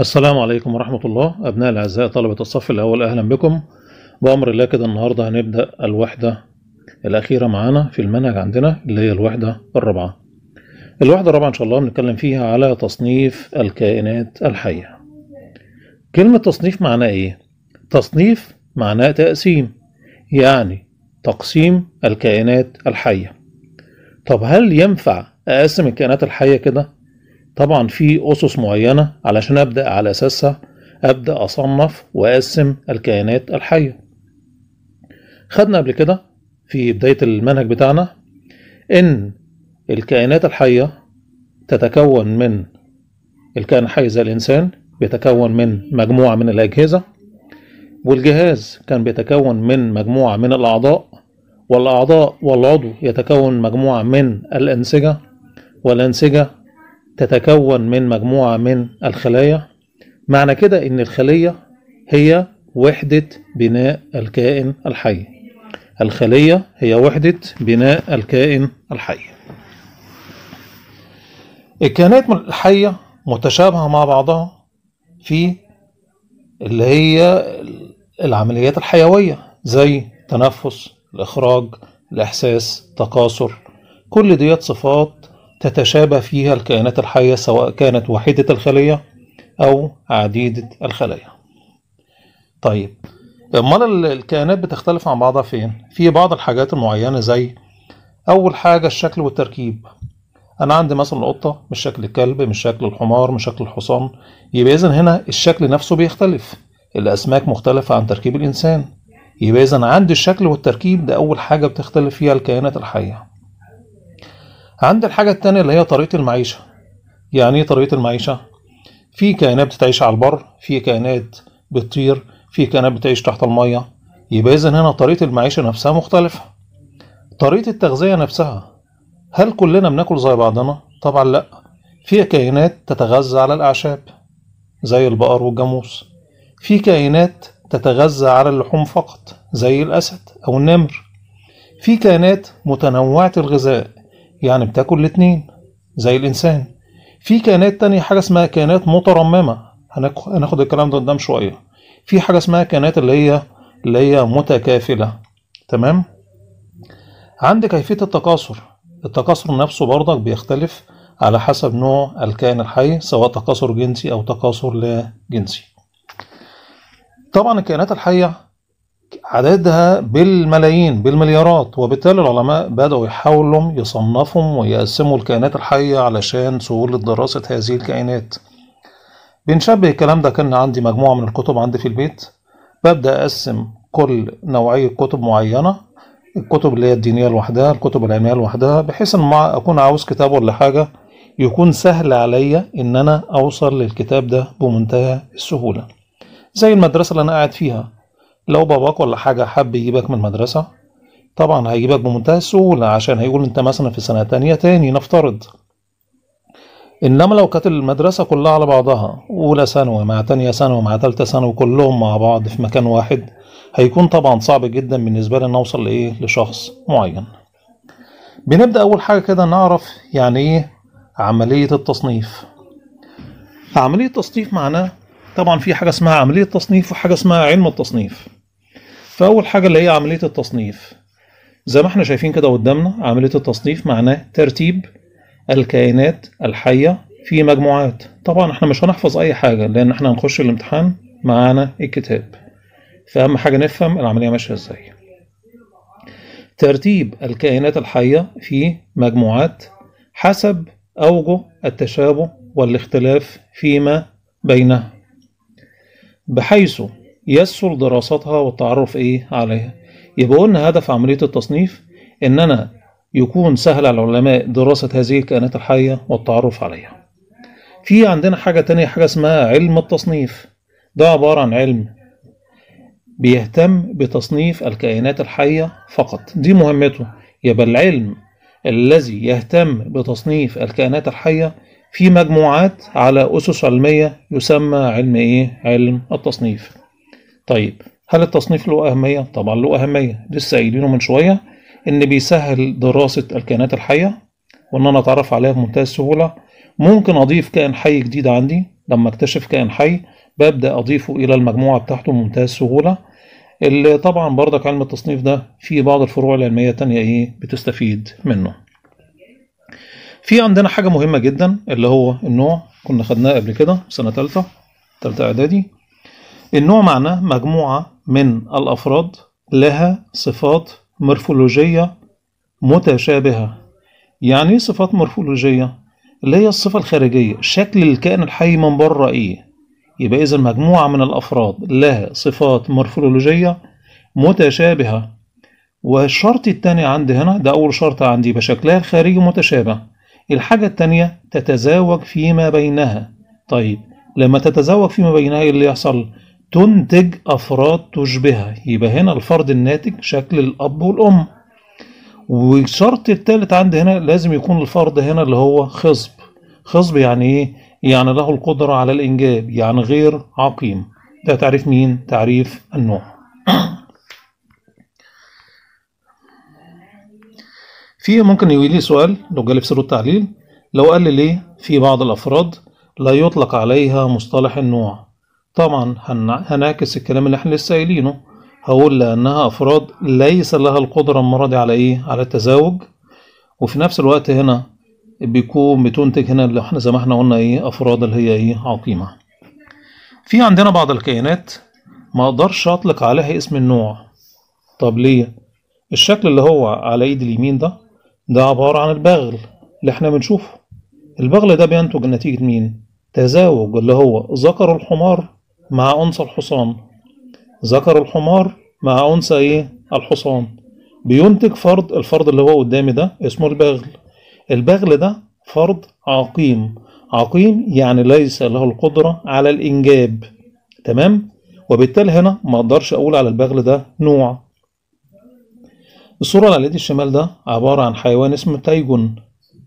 السلام عليكم ورحمة الله أبناء الأعزاء طلبة الصف الأول أهلا بكم بأمر الله كده النهاردة هنبدأ الوحدة الأخيرة معانا في المنهج عندنا اللي هي الوحدة الرابعة الوحدة الرابعة إن شاء الله بنتكلم فيها على تصنيف الكائنات الحية كلمة تصنيف معناه إيه؟ تصنيف معناه تقسيم يعني تقسيم الكائنات الحية طب هل ينفع أقسم الكائنات الحية كده؟ طبعا في أسس معينة علشان أبدأ على أساسها أبدأ أصنف وأقسم الكائنات الحية خدنا قبل كده في بداية المنهج بتاعنا إن الكائنات الحية تتكون من الكائن الحي زي الإنسان بيتكون من مجموعة من الأجهزة والجهاز كان بيتكون من مجموعة من الأعضاء والأعضاء والعضو يتكون مجموعة من الأنسجة والأنسجة تتكون من مجموعة من الخلايا معنى كده إن الخلية هي وحدة بناء الكائن الحي الخلية هي وحدة بناء الكائن الحي الكائنات الحية متشابهة مع بعضها في اللي هي العمليات الحيوية زي تنفس الإخراج الإحساس تكاثر كل ديت صفات تتشابه فيها الكائنات الحية سواء كانت وحيدة الخلية أو عديدة الخلايا طيب امال الكائنات بتختلف عن بعضها فين في بعض الحاجات المعينه زي اول حاجه الشكل والتركيب انا عندي مثلا القطه مش شكل الكلب مش شكل الحمار مش شكل الحصان يبقى اذا هنا الشكل نفسه بيختلف الاسماك مختلفه عن تركيب الانسان يبقى اذا عندي الشكل والتركيب ده اول حاجه بتختلف فيها الكائنات الحيه عند الحاجة التانية اللي هي طريقة المعيشة يعني ايه طريقة المعيشة؟ في كائنات بتعيش على البر في كائنات بتطير في كائنات بتعيش تحت المية يبقى إذن هنا طريقة المعيشة نفسها مختلفة طريقة التغذية نفسها هل كلنا بناكل زي بعضنا؟ طبعا لأ في كائنات تتغذى على الأعشاب زي البقر والجاموس في كائنات تتغذى على اللحوم فقط زي الأسد أو النمر في كائنات متنوعة الغذاء يعني بتاكل الاتنين زي الإنسان في كائنات تانية حاجة اسمها كائنات مترممة هناخد الكلام ده قدام شوية في حاجة اسمها كائنات اللي هي اللي هي متكافلة تمام عندك كيفية التكاثر التكاثر نفسه برضك بيختلف على حسب نوع الكائن الحي سواء تكاثر جنسي أو تكاثر لا جنسي طبعا الكائنات الحية عددها بالملايين بالمليارات وبالتالي العلماء بدأوا يحاولوا يصنفهم ويقسموا الكائنات الحية علشان سهولة دراسة هذه الكائنات بنشبه الكلام ده كان عندي مجموعة من الكتب عندي في البيت ببدأ أقسم كل نوعية كتب معينة الكتب اللي هي الدينية لوحدها الكتب العلمية لوحدها بحيث إن أكون عاوز كتاب ولا حاجة يكون سهل عليا إن أنا أوصل للكتاب ده بمنتهى السهولة زي المدرسة اللي أنا قاعد فيها لو باباك ولا حاجة حب يجيبك من المدرسة طبعا هيجيبك بمنتهى السهولة عشان هيقول انت مثلا في سنة تانية تاني نفترض انما لو كانت المدرسة كلها على بعضها اولى ثانوي مع تانية ثانوي مع تالتة ثانوي كلهم مع بعض في مكان واحد هيكون طبعا صعب جدا بالنسبة لي ان اوصل لايه لشخص معين بنبدأ اول حاجة كده نعرف يعني ايه عملية التصنيف عملية التصنيف معناه طبعا في حاجة اسمها عملية تصنيف وحاجة اسمها علم التصنيف فأول حاجة اللي هي عملية التصنيف زي ما احنا شايفين كده قدامنا عملية التصنيف معناه ترتيب الكائنات الحية في مجموعات طبعا احنا مش هنحفظ أي حاجة لأن احنا هنخش الامتحان معانا الكتاب فأهم حاجة نفهم العملية ماشية ازاي ترتيب الكائنات الحية في مجموعات حسب أوجه التشابه والاختلاف فيما بينها بحيث يسهل دراستها والتعرف ايه عليها يبقى قلنا هدف عملية التصنيف ان انا يكون سهل على العلماء دراسة هذه الكائنات الحية والتعرف عليها في عندنا حاجة تانية حاجة اسمها علم التصنيف ده عبارة عن علم بيهتم بتصنيف الكائنات الحية فقط دي مهمته يبقى العلم الذي يهتم بتصنيف الكائنات الحية في مجموعات على أسس علمية يسمى علم إيه؟ علم التصنيف طيب هل التصنيف له أهمية؟ طبعا له أهمية لسه قايلينه من شوية إن بيسهل دراسة الكائنات الحية وإن أنا أتعرف عليها بمنتهى السهولة ممكن أضيف كائن حي جديد عندي لما أكتشف كائن حي ببدأ أضيفه إلى المجموعة بتاعته بمنتهى السهولة اللي طبعا برضك علم التصنيف ده في بعض الفروع العلمية التانية إيه بتستفيد منه في عندنا حاجة مهمة جدا اللي هو النوع كنا خدناه قبل كده سنة تالتة تالتة إعدادي النوع معناه مجموعة من الأفراد لها صفات مورفولوجية متشابهة يعني ايه صفات مورفولوجية اللي هي الصفة الخارجية شكل الكائن الحي من بره ايه يبقى إذا مجموعة من الأفراد لها صفات مورفولوجية متشابهة والشرط التاني عندي هنا ده أول شرط عندي يبقى شكلها الخارجي متشابه الحاجة التانية تتزاوج فيما بينها طيب لما تتزاوج فيما بينها ايه اللي يحصل تنتج أفراد تشبهها يبقى هنا الفرد الناتج شكل الأب والأم والشرط التالت عندي هنا لازم يكون الفرد هنا اللي هو خصب خصب يعني إيه؟ يعني له القدرة على الإنجاب يعني غير عقيم ده تعريف مين؟ تعريف النوع في ممكن لي سؤال لو جالي في سر التعليل لو قال لي ليه في بعض الأفراد لا يطلق عليها مصطلح النوع طبعا هنعكس الكلام اللي احنا لسه قايلينه هقول لأنها أفراد ليس لها القدرة المرضية على إيه؟ على التزاوج وفي نفس الوقت هنا بيكون بتنتج هنا اللي احنا زي ما احنا قلنا إيه أفراد اللي هي إيه عقيمة. في عندنا بعض الكائنات ما أقدرش أطلق عليها اسم النوع. طب ليه؟ الشكل اللي هو على إيد اليمين ده ده عبارة عن البغل اللي احنا بنشوفه. البغل ده بينتج نتيجة مين؟ تزاوج اللي هو ذكر الحمار مع أنثى الحصان ذكر الحمار مع أنثى إيه الحصان بينتج فرد الفرد اللي هو قدامي ده اسمه البغل البغل ده فرد عقيم عقيم يعني ليس له القدرة على الإنجاب تمام وبالتالي هنا ما أقدرش أقول على البغل ده نوع الصورة اللي على اليد الشمال ده عبارة عن حيوان اسمه تايجون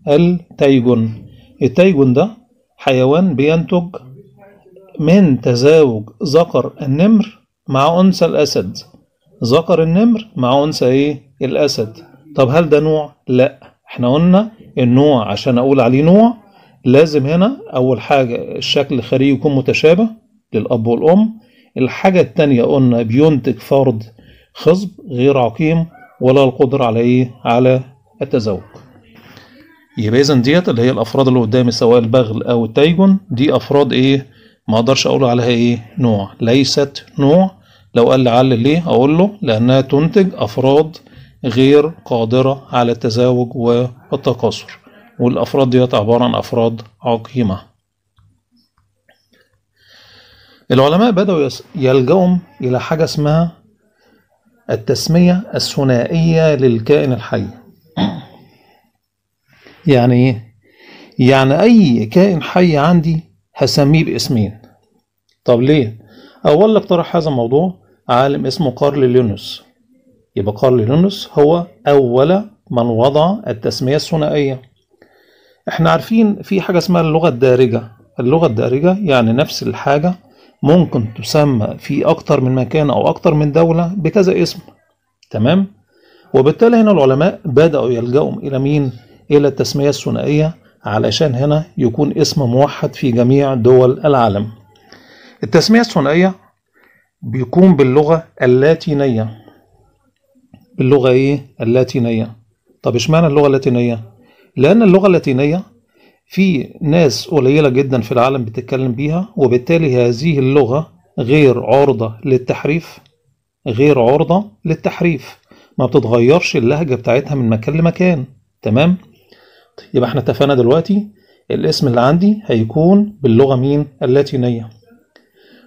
التايجون التايجون ده حيوان بينتج من تزاوج ذكر النمر مع أنثى الأسد ذكر النمر مع أنثى إيه الأسد طب هل ده نوع؟ لا احنا قلنا النوع عشان أقول عليه نوع لازم هنا أول حاجة الشكل الخارجي يكون متشابه للأب والأم الحاجة التانية قلنا بينتج فرد خصب غير عقيم ولا القدرة على إيه؟ على التزاوج يبقى إذا ديت اللي هي الأفراد اللي قدامي سواء البغل أو التايجون دي أفراد إيه؟ ما اقدرش اقول عليها ايه نوع ليست نوع لو قال لي علل ليه اقول له لانها تنتج افراد غير قادرة على التزاوج والتكاثر والافراد ديت عبارة عن افراد عقيمة العلماء بدأوا يلجؤوا إلى حاجة اسمها التسمية الثنائية للكائن الحي يعني ايه؟ يعني أي كائن حي عندي هسميه باسمين طب ليه اول اقترح هذا الموضوع عالم اسمه كارل لينوس يبقى كارل لينوس هو اول من وضع التسميه الثنائيه احنا عارفين في حاجه اسمها اللغه الدارجه اللغه الدارجه يعني نفس الحاجه ممكن تسمى في اكتر من مكان او اكتر من دوله بكذا اسم تمام وبالتالي هنا العلماء بداوا يلجؤوا الى مين الى التسميه الثنائيه علشان هنا يكون اسم موحد في جميع دول العالم التسمية الثنائية بيكون باللغة اللاتينية باللغة ايه؟ اللاتينية طب اشمعنى اللغة اللاتينية؟ لأن اللغة اللاتينية في ناس قليلة جدا في العالم بتتكلم بيها وبالتالي هذه اللغة غير عرضة للتحريف غير عرضة للتحريف ما بتتغيرش اللهجة بتاعتها من مكان لمكان تمام؟ يبقى احنا اتفقنا دلوقتي الاسم اللي عندي هيكون باللغة مين اللاتينية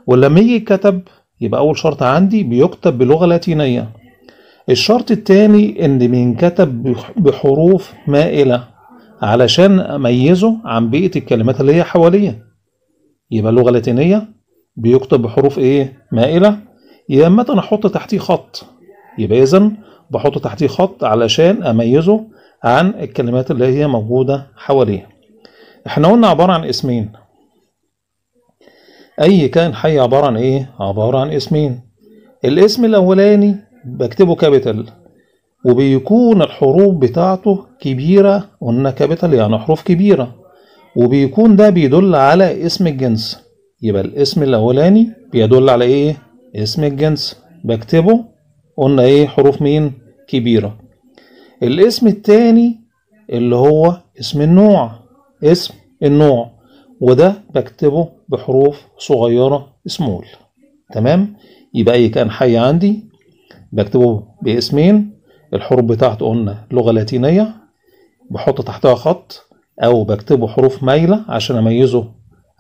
ولما يجي كتب يبقى أول شرط عندي بيكتب بلغة لاتينية الشرط الثاني إن بينكتب بحروف مائلة علشان أميزه عن بقية الكلمات اللي هي حواليه يبقى لغة لاتينية بيكتب بحروف إيه مائلة يا إما أنا أحط تحتيه خط يبقى إذا بحط تحتيه خط علشان أميزه عن الكلمات اللي هي موجودة حواليها احنا قلنا عبارة عن اسمين اي كائن حي عبارة عن ايه عبارة عن اسمين الاسم الاولاني بكتبه كابيتال وبيكون الحروف بتاعته كبيرة قلنا كابيتال يعني حروف كبيرة وبيكون ده بيدل على اسم الجنس يبقى الاسم الاولاني بيدل على ايه اسم الجنس بكتبه قلنا ايه حروف مين كبيرة الاسم التاني اللي هو اسم النوع اسم النوع وده بكتبه بحروف صغيرة سمول تمام يبقى أي كائن حي عندي بكتبه باسمين الحروف بتاعته قلنا لغة لاتينية بحط تحتها خط أو بكتبه حروف مايلة عشان أميزه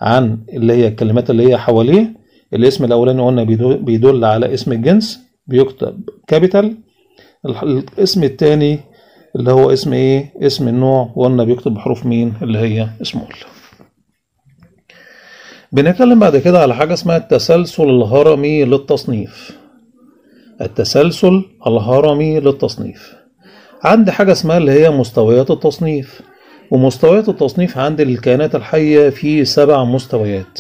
عن اللي هي الكلمات اللي هي حواليه الاسم الأولاني قلنا بيدل على اسم الجنس بيكتب كابيتال الاسم التاني اللي هو اسم ايه اسم النوع قلنا بيكتب بحروف مين اللي هي سمول بنتكلم بعد كده على حاجة اسمها التسلسل الهرمي للتصنيف التسلسل الهرمي للتصنيف عندي حاجة اسمها اللي هي مستويات التصنيف ومستويات التصنيف عند الكائنات الحية في سبع مستويات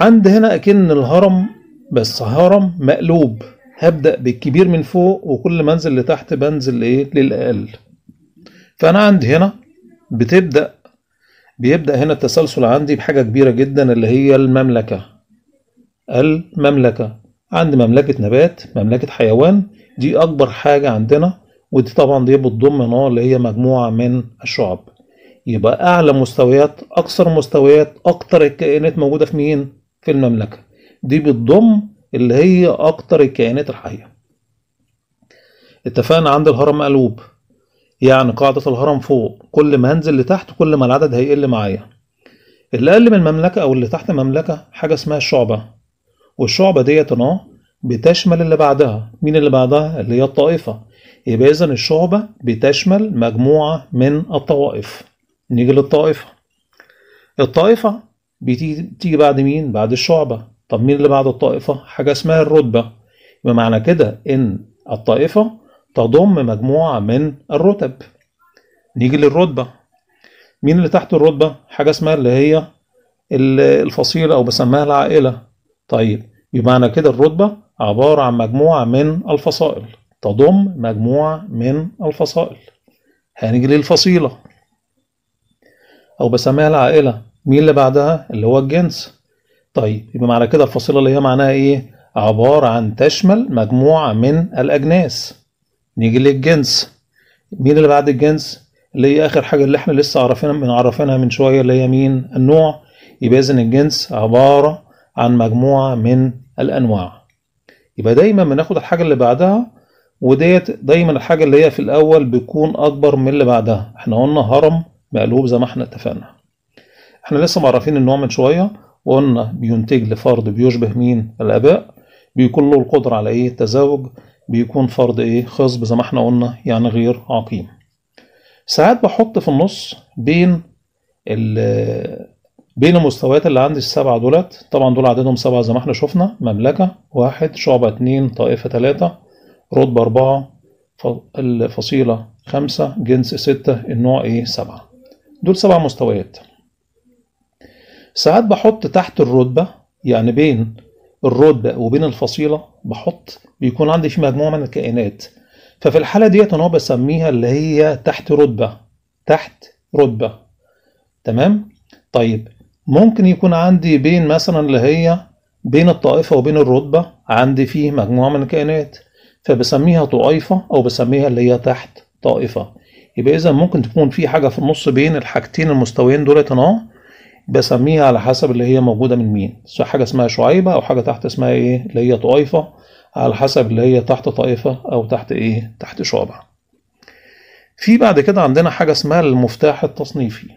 عند هنا أكن الهرم بس هرم مقلوب هبدأ بالكبير من فوق وكل ما انزل لتحت بنزل ايه للأقل فأنا عندي هنا بتبدأ بيبدأ هنا التسلسل عندي بحاجة كبيرة جدا اللي هي المملكة المملكة عند مملكة نبات مملكة حيوان دي أكبر حاجة عندنا ودي طبعا دي بتضم نوع اللي هي مجموعة من الشعب يبقى أعلى مستويات أكثر مستويات أكتر الكائنات موجودة في مين؟ في المملكة دي بتضم اللي هي أكتر الكائنات الحية اتفقنا عند الهرم مقلوب يعني قاعدة الهرم فوق كل ما هنزل لتحت كل ما العدد هيقل معايا اللي أقل من المملكة أو اللي تحت المملكة حاجة اسمها الشعبة والشعبة ديت أنا بتشمل اللي بعدها مين اللي بعدها اللي هي الطائفة يبقى إذا الشعبة بتشمل مجموعة من الطوائف نيجي للطائفة الطائفة بتيجي بعد مين بعد الشعبة طب مين اللي بعد الطائفة؟ حاجة اسمها الرتبة بمعنى كده إن الطائفة تضم مجموعة من الرتب نيجي للرتبة مين اللي تحت الرتبة؟ حاجة اسمها اللي هي الفصيلة أو بسميها العائلة طيب بمعنى كده الرتبة عبارة عن مجموعة من الفصائل تضم مجموعة من الفصائل هنيجي للفصيلة أو بسميها العائلة مين اللي بعدها اللي هو الجنس طيب يبقى معنى كده الفصيلة اللي هي معناها إيه؟ عبارة عن تشمل مجموعة من الأجناس. نيجي للجنس. مين اللي بعد الجنس؟ اللي هي آخر حاجة اللي إحنا لسه عرفنا من عرفناها من شوية اللي هي مين؟ النوع. يبقى إذن الجنس عبارة عن مجموعة من الأنواع. يبقى دايما بناخد الحاجة اللي بعدها وديت دايما الحاجة اللي هي في الأول بتكون أكبر من اللي بعدها. إحنا قلنا هرم مقلوب زي ما إحنا اتفقنا. إحنا لسه معرفين النوع من شوية. وقلنا بينتج لفرد بيشبه مين الآباء بيكون له القدرة على إيه التزاوج بيكون فرد إيه خصب زي ما إحنا قلنا يعني غير عقيم ساعات بحط في النص بين بين المستويات اللي عندي السبعة دولت طبعا دول عددهم سبعة زي ما احنا شفنا مملكة واحد شعبة اتنين طائفة تلاتة رتبة أربعة الفصيلة خمسة جنس ستة النوع ايه سبعة دول سبع مستويات ساعات بحط تحت الرتبة يعني بين الرتبة وبين الفصيلة بحط بيكون عندي في مجموعة من الكائنات ففي الحالة ديت أنا بسميها اللي هي تحت رتبة تحت رتبة تمام طيب ممكن يكون عندي بين مثلا اللي هي بين الطائفة وبين الرتبة عندي فيه مجموعة من الكائنات فبسميها طائفة أو بسميها اللي هي تحت طائفة يبقى إذا ممكن تكون في حاجة في النص بين الحاجتين المستويين دولت أنا بسميها على حسب اللي هي موجودة من مين حاجة اسمها شعيبة أو حاجة تحت اسمها إيه اللي هي طائفة على حسب اللي هي تحت طائفة أو تحت إيه تحت شعبة في بعد كده عندنا حاجة اسمها المفتاح التصنيفي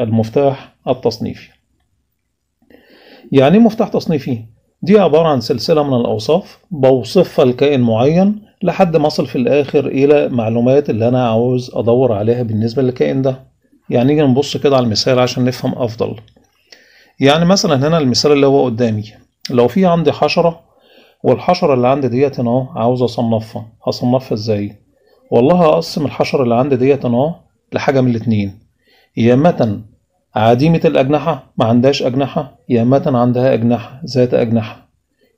المفتاح التصنيفي يعني ايه مفتاح تصنيفي دي عبارة عن سلسلة من الأوصاف بوصفها لكائن معين لحد ما أصل في الآخر إلى معلومات اللي أنا عاوز أدور عليها بالنسبة للكائن ده يعني نيجي نبص كده على المثال عشان نفهم أفضل يعني مثلا هنا المثال اللي هو قدامي لو في عندي حشرة والحشرة اللي عندي ديت أهو عاوز أصنفها هصنفها إزاي؟ والله هقسم الحشرة اللي عندي ديت أهو لحاجة من الاتنين يا متن عديمة الأجنحة ما عندهاش أجنحة يا متن عندها أجنحة ذات أجنحة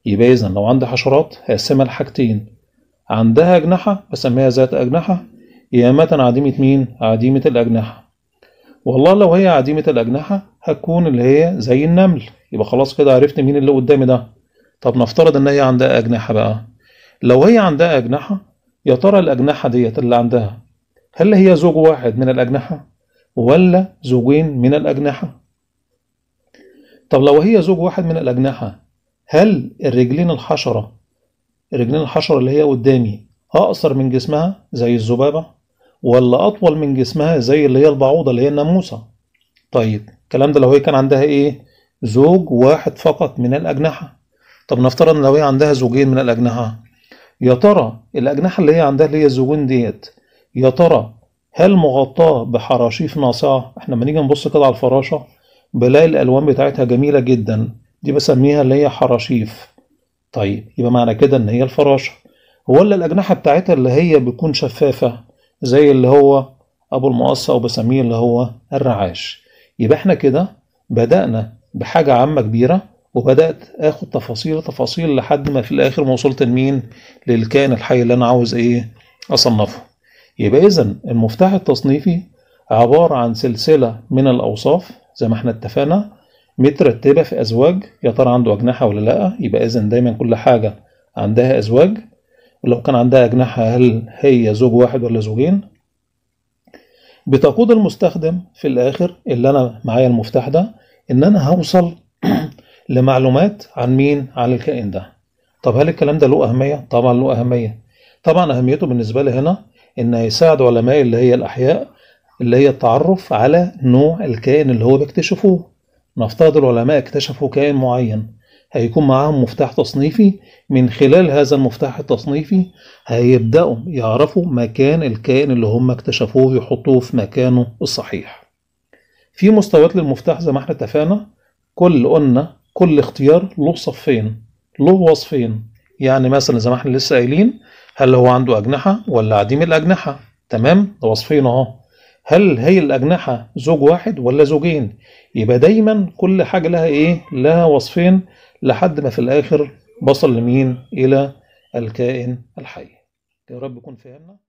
يبقى إذا لو عندي حشرات هقسمها لحاجتين عندها أجنحة بسميها ذات أجنحة يا متن عديمة مين؟ عديمة الأجنحة والله لو هي عديمة الأجنحة هتكون اللي هي زي النمل يبقى خلاص كده عرفت مين اللي قدامي ده طب نفترض إن هي عندها أجنحة بقى لو هي عندها أجنحة يا ترى الأجنحة ديت اللي عندها هل هي زوج واحد من الأجنحة ولا زوجين من الأجنحة طب لو هي زوج واحد من الأجنحة هل الرجلين الحشرة الرجلين الحشرة اللي هي قدامي أقصر من جسمها زي الذبابة ولا اطول من جسمها زي اللي هي البعوضه اللي هي الناموسه طيب الكلام ده لو هي كان عندها ايه زوج واحد فقط من الاجنحه طب نفترض لو هي عندها زوجين من الاجنحه يا ترى الاجنحه اللي هي عندها اللي هي الزوجين ديت يا ترى هل مغطاه بحراشيف ناصعه احنا لما نيجي نبص كده على الفراشه بلاقي الالوان بتاعتها جميله جدا دي بسميها اللي هي حراشيف طيب يبقى معنى كده ان هي الفراشه ولا الاجنحه بتاعتها اللي هي بتكون شفافه زي اللي هو أبو المقص او بسميه اللي هو الرعاش يبقى احنا كده بدأنا بحاجة عامة كبيرة وبدأت آخد تفاصيل تفاصيل لحد ما في الآخر ما وصلت لمين للكائن الحي اللي أنا عاوز إيه أصنفه يبقى إذا المفتاح التصنيفي عبارة عن سلسلة من الأوصاف زي ما احنا اتفقنا مترتبة في أزواج يا ترى عنده أجنحة ولا لأ يبقى إذا دايما كل حاجة عندها أزواج ولو كان عندها أجنحة هل هي زوج واحد ولا زوجين بتقود المستخدم في الآخر اللي أنا معايا المفتاح ده إن أنا هوصل لمعلومات عن مين عن الكائن ده طب هل الكلام ده له أهمية؟ طبعا له أهمية طبعا أهميته بالنسبة لي هنا إن هيساعد علماء اللي هي الأحياء اللي هي التعرف على نوع الكائن اللي هو بيكتشفوه نفترض العلماء اكتشفوا كائن معين هيكون معاهم مفتاح تصنيفي من خلال هذا المفتاح التصنيفي هيبدأوا يعرفوا مكان الكائن اللي هم اكتشفوه ويحطوه في مكانه الصحيح في مستويات للمفتاح زي ما احنا اتفقنا كل قلنا كل اختيار له صفين له وصفين يعني مثلا زي ما احنا لسه قايلين هل هو عنده أجنحة ولا عديم الأجنحة تمام ده وصفين اهو هل هي الأجنحة زوج واحد ولا زوجين يبقى دايما كل حاجة لها إيه لها وصفين لحد ما في الآخر بصل لمين إلى الكائن الحي يا رب يكون فهمنا